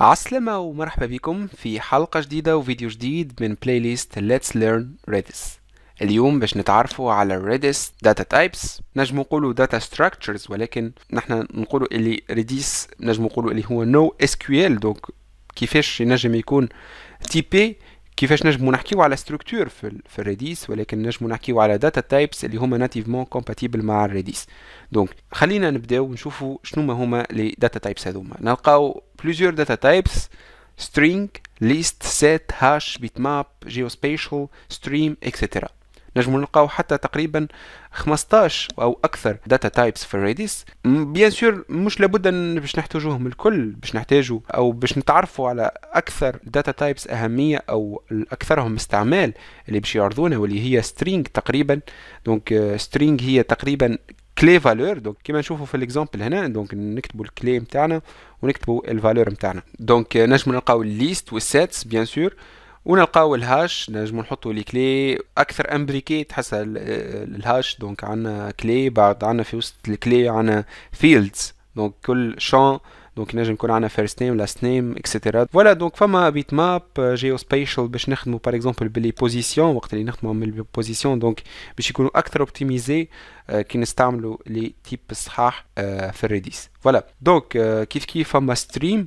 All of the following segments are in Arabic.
عسلامة ومرحبا بكم في حلقة جديدة وفيديو جديد من بلاي ليست Let's Learn Redis اليوم باش نتعرفوا على Redis Data Types نجم نقولوا Data Structures ولكن نحن نقولوا اللي Redis نجم نقولوا اللي هو No SQL دونك كيفاش ينجم يكون تيبي كيفاش نجمو نحكيو على ستركتور في, في الريديس ولكن نجمو نحكيو على داتا تايبس اللي هما ناتيفمون كومباتيبل مع الريديس دونك خلينا نبداو نشوفو شنو ما هما لي داتا تايبس هذوما نلقاو بليزيور داتا تايبس string list set hash bitmap geospatial stream etc نجمو نلقاو حتى تقريبا 15 او اكثر داتا تايبس في ريديس بيان سور مش لابد باش نحتاجوهم الكل باش نحتاجو او باش نتعرفوا على اكثر داتا تايبس اهميه او اكثرهم استعمال اللي باش يعرضونا واللي هي سترينج تقريبا دونك سترينج آه، هي تقريبا كلي فالور دونك كيما نشوفوا في الاكزامبل هنا دونك نكتبوا الكلي نتاعنا ونكتبوا الفالور نتاعنا دونك نجم نلقاو الليست والسيتس بيان سور ونلقاو الهاش نجمو نحطو لي كلي اكثر امبريكي تحسها الهاش دونك عندنا كلي بعد عندنا في وسط الكلي عندنا فيلدز دونك كل شان دونك نجم يكون عندنا فيرست نيم لاست نيم اكسيتيرا فوالا دونك فما بيت ماب جيو سبيشال باش نخدمو باغ اكزومبل بلي بوزيسيون وقت اللي نخدمو من بوزيسيون دونك باش يكونوا اكثر اوبتيميزي آه، كي نستعملوا لي تيب الصحاح آه، في الريديس فوالا دونك آه، كيف كيف فما ستريم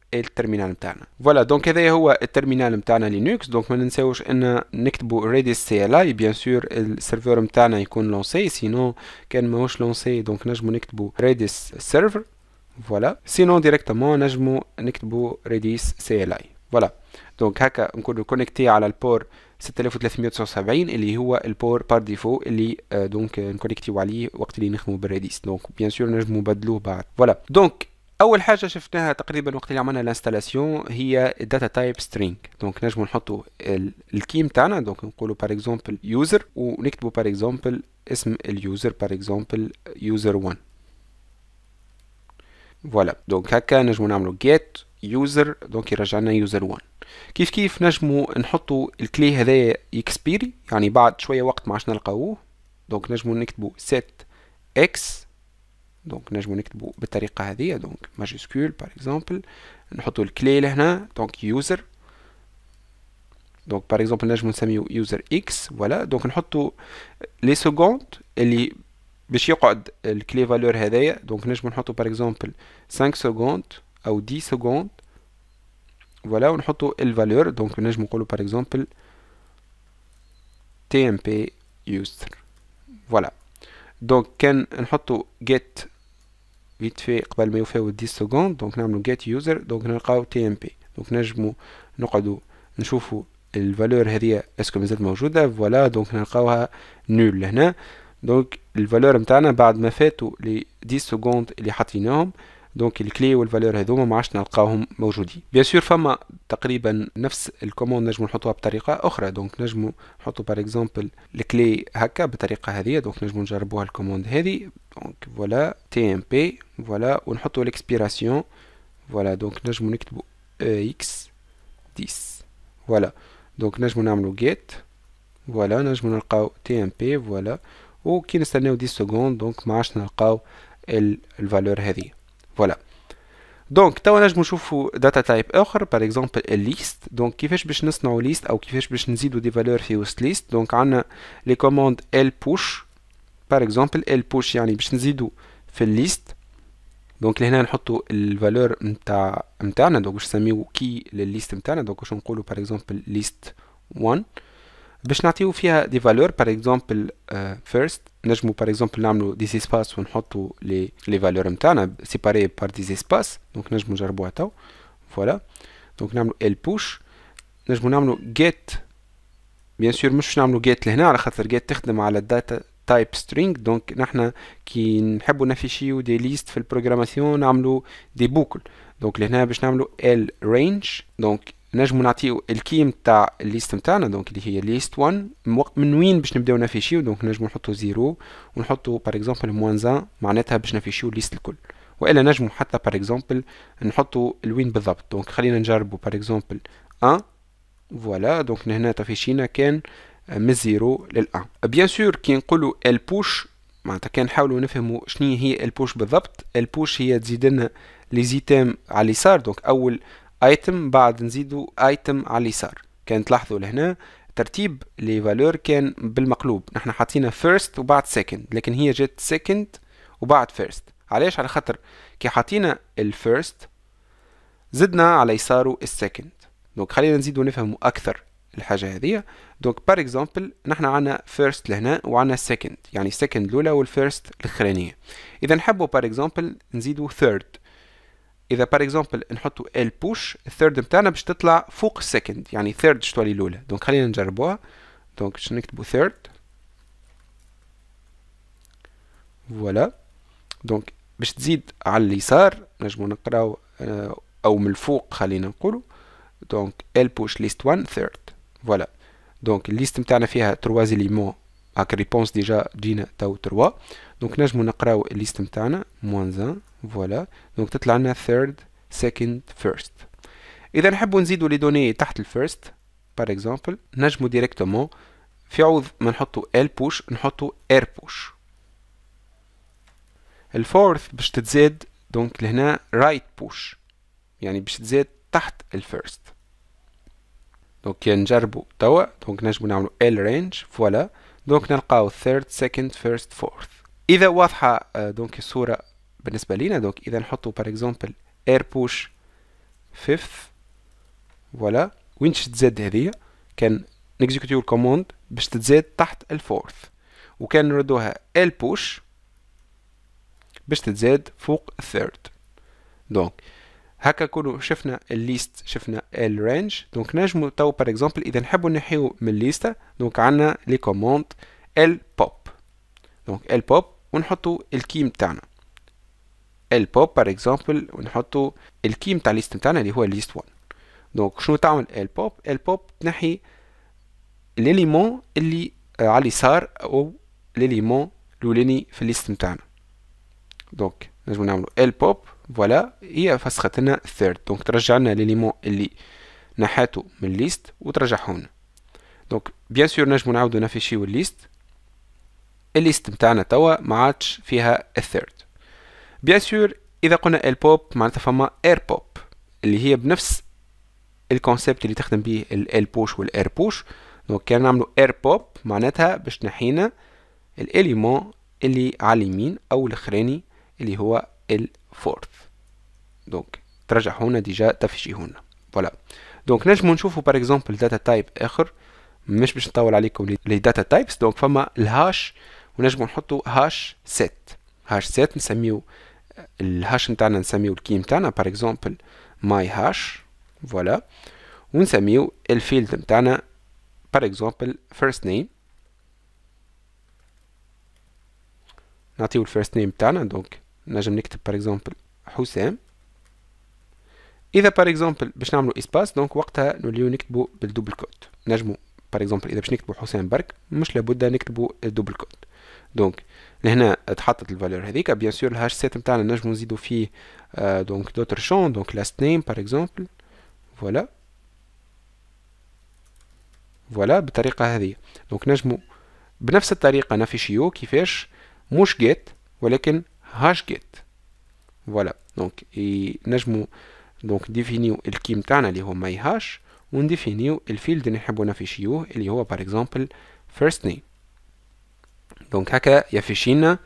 et le terminal voilà donc il y a un terminal linux donc maintenant c'est juste un nectbo redis CLI bien sûr le serveur mtn il lancé sinon quest je lance donc n'ajmo redis server voilà sinon directement je mets nectbo redis CLI voilà donc haka on peut connecter à la port c'était la 5700 il y a port par défaut euh, donc on connecte ici ou actuellement je redis donc bien sûr je mets de le bas voilà donc اول حاجه شفناها تقريبا وقت اللي عملنا الانستالاسيون هي داتا تايب سترينج دونك نجمو نحطو الكيم تاعنا دونك نقولو بار اكزومبل يوزر ونكتبو بار اكزومبل اسم اليوزر بار اكزومبل يوزر 1 فوالا دونك هكا نجمو نعملو جيت يوزر دونك يرجع لنا يوزر 1 كيف كيف نجمو نحطو الكلي هذايا اكسبيري يعني بعد شويه وقت ما عادش نلقاوه دونك نجمو نكتبو سيت اكس دونك نجمو نكتبو بالطريقه هذه دونك ماجيسكول باغ اكزومبل نحطو الكلي لهنا دونك يوزر دونك باغ اكزومبل نجمو نسميو يوزر اكس فوالا دونك نحطو لي سكوند اللي باش يقعد الكلي فالور هذايا دونك نجمو نحطو باغ اكزومبل 5 سكوند او 10 سكوند فوالا ونحطو الفالور دونك نجمو نقولو باغ اكزومبل تي ام بي يوزر فوالا دونك كان نحطو جيت فيت في قبل ما يوفاو 10 سكوند دونك نعملو جيت يوزر دونك نلقاو تي ام بي دونك نجمو نقعدو نشوفو الفالور هذه اسكو مازالت موجوده فوالا دونك نلقاوها نول لهنا دونك الفالور نتاعنا بعد ما فاتو لي 10 سكوند اللي حطيناهم دونك الكلي والفالور هذوما ما عادش نلقاهم موجودين بيان سور فما تقريبا نفس الكوموند نجمو نحطوها بطريقه اخرى دونك نجمو نحطو باغ اكزومبل الكلي هكا بطريقه هذه دونك نجمو نجربوها الكوموند هذه دونك فوالا تي ام بي فوالا ونحطو ليكسبيراسيون فوالا دونك نجمو نكتبو اكس 10 فوالا دونك نجمو نعملو جيت فوالا نجمو نلقاو تي ام بي فوالا وكي نستناو 10 سكوند دونك ما عادش نلقاو الفالور هذه Voilà. Donc, tu as un data type autre, par exemple, list. Donc, qui fait que je list ou qui fait que je des valeurs sur cette list. Donc, on a les commandes lpush, par exemple, lpush, push y a une bichnzidou fait une liste. Donc, là, on a la valeur interne. Donc, je sais mis qui la liste interne. Donc, je vais par exemple, list 1. باش نعطيو فيها دي فالور بار اكزومبل فيرست نجمو بار اكزومبل نعملو دي سيسباس ونحطو لي لي فالور نتاعنا سيباري بار دي سيسباس دونك نجمو نجربوها تو فوالا دونك نعملو ال بوش نجمو نعملو جيت بيان سور مش نعملو جيت لهنا على خاطر جيت تخدم على الداتا تايب سترينج دونك نحنا كي نحبو نافيشيو دي ليست في البروغراماسيون نعملو دي بوكل دونك لهنا باش نعملو ال رينج دونك نجمو نعطيو الكيم تاع الليست نتاعنا دونك اللي هي ليست 1 من وين باش نبداو نافيشيو دونك نجمو نحطو زيرو ونحطو باغ اكزومبل موان زان معناتها باش نافيشيو الليست الكل والا نجمو حتى باغ اكزومبل نحطو الوين بالضبط دونك خلينا نجربو باغ اكزومبل 1 فوالا دونك هنا تافيشينا كان من زيرو للان بيان سور كي نقولو البوش معناتها كان نحاولو نفهمو شنو هي البوش بالضبط البوش هي تزيد لنا لي زيتام على اليسار دونك اول ايتم بعد نزيدو ايتم على اليسار كان تلاحظوا لهنا ترتيب لي فالور كان بالمقلوب نحن حاطينها فيرست وبعد سكند لكن هي جت سكند وبعد فيرست علاش على خاطر كي حاطينا الفيرست زدنا على يسارو السكند دونك خلينا نزيدو نفهمو اكثر الحاجه هذه دونك بار اكزومبل نحن عندنا فيرست لهنا وعندنا سكند يعني سكند الاولى والفيرست الاخرانيه اذا نحبو بار اكزومبل نزيدو ثيرد اذا بار اكزومبل نحطوا ال بوش الثيرد نتاعنا باش تطلع فوق السكند يعني ثيرد باش تولي الاولى دونك خلينا نجربوها دونك باش نكتبوا ثيرد فوالا دونك باش تزيد على اليسار نجمو نقراو آه، او من الفوق خلينا نقولوا دونك ال بوش ليست 1 ثيرد فوالا دونك الليست نتاعنا فيها 3 اليمون هاك ريبونس ديجا جينا تاو 3 دونك نجمو نقراو الليست نتاعنا موان زان فوالا دونك تطلع لنا ثيرد سكند فيرست اذا نحبو نزيدو لي دوني تحت الفيرست بار اكزومبل نجمو ديريكتومون في عوض ما نحطو ال بوش نحطو اير بوش الفورث باش تتزاد دونك لهنا رايت right بوش يعني باش تزاد تحت الفيرست دونك كي نجربو توا دونك نجمو نعملو ال رينج فوالا دونك نلقاو ثيرد سكند فيرست فورث اذا واضحه آه، دونك الصوره بالنسبه لينا دونك اذا نحطوا بار اكزومبل اير بوش فيفث فوالا وين تزاد هذه كان نكزيكوتيو الكوموند باش تتزاد تحت الفورث وكان نردوها ال بوش باش تتزاد فوق الثيرد دونك هكا كونوا شفنا الليست شفنا الرينج دونك نجمو تو بار اكزومبل اذا نحبوا نحيو من الليسته دونك عندنا لي كوموند بوب دونك بوب ونحطوا الكي نتاعنا بوب بار اكزومبل ونحطوا الكي نتاع الليست نتاعنا اللي هو الليست 1 دونك شنو تعمل بوب ال بوب تنحي ليليمون اللي على اليسار او ليليمون الاولاني في الليست نتاعنا دونك نجمو نعملو بوب فوالا هي فسخت لنا الثيرد دونك ترجعنا لنا ليليمون اللي نحاته من الليست وترجعهم دونك بيان سور نجمو نعاودو نافيشيو الليست الليست نتاعنا توا ما عادش فيها الثيرد بيان سور اذا قلنا ال بوب معناتها فما اير بوب اللي هي بنفس الكونسيبت اللي تخدم بيه ال بوش اير بوش دونك كان نعملو اير بوب معناتها باش نحينا الاليمون اللي على اليمين او الاخراني اللي هو ال fourth دونك ترجع هنا ديجا تفشي هنا فوالا دونك نجمو نشوفو بار اكزومبل داتا تايب اخر مش باش نطول عليكم لي داتا تايبس دونك فما الهاش ونجمو نحطو هاش سيت هاش سيت نسميو الهاش نتاعنا نسميو الكي نتاعنا بار اكزومبل ماي هاش فوالا ونسميو الفيلد نتاعنا بار اكزومبل فيرست نيم نعطيو الفيرست نيم نتاعنا دونك نجم نكتب بار اكزومبل حسام اذا بار اكزومبل باش نعملو اسباس دونك وقتها نوليو نكتبو بالدوبل كوت نجمو بار اكزومبل اذا باش نكتبو حسام برك مش لابد نكتبو الدوبل كوت دونك لهنا تحطت الفالور هذيك بيان سور الهاش سيت نتاعنا نجمو نزيدو فيه آه، دونك دوتر شون دونك لاست نيم بار اكزومبل فوالا فوالا بالطريقه هذه دونك نجمو بنفس الطريقه نافيشيو كيفاش مش جيت ولكن هاش جيت فوالا دونك نجمو دونك ديفينيو الكيم تاعنا اللي هو ماي هاش ونديفينيو الفيلد اللي نحبو نافيشيوه اللي هو بار اكزومبل فيرست نيم دونك هكا يافيشينا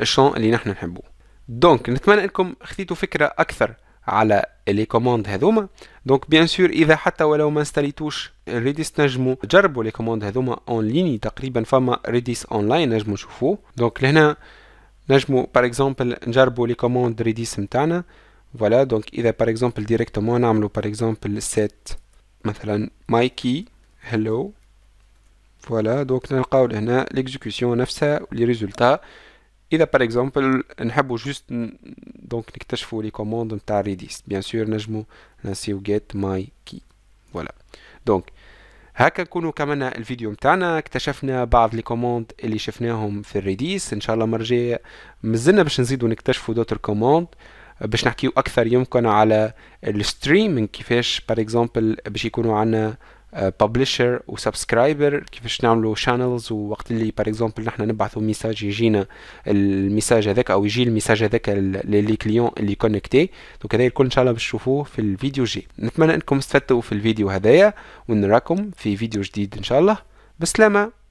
الشون اللي نحن نحبوه دونك نتمنى انكم خديتو فكره اكثر على لي كوموند هذوما دونك بيان سور اذا حتى ولو ما استليتوش ريديس نجمو جربوا لي كوموند هذوما اون ليني تقريبا فما ريديس اونلاين نجمو نشوفوه دونك لهنا n'ajmo par exemple d'arbo les commandes ready simultane voilà donc il va par exemple directement en amelou par exemple set methane my hello voilà donc on a le niveau l'exécution les résultats il va par exemple n'habo juste donc les touches pour les commandes tardistes bien sûr n'ajmo ainsi get my key voilà donc هكا نكونوا كملنا الفيديو متاعنا اكتشفنا بعض لي كوموند اللي شفناهم في الريديس ان شاء الله مرجع مازلنا باش نزيدوا نكتشفوا دوتر كوموند باش نحكيو اكثر يمكن على الستريم كيفاش باريكزومبل اكزومبل باش يكونوا عندنا ببلشر آه، وسبسكرايبر كيفاش نعملوا شانلز ووقت اللي بار اكزومبل نحن نبعثوا ميساج يجينا الميساج هذاك او يجي الميساج هذاك للي كليون اللي كونكتي دونك هذا الكل ان شاء الله باش تشوفوه في الفيديو جي نتمنى انكم استفدتوا في الفيديو هذايا ونراكم في فيديو جديد ان شاء الله بالسلامه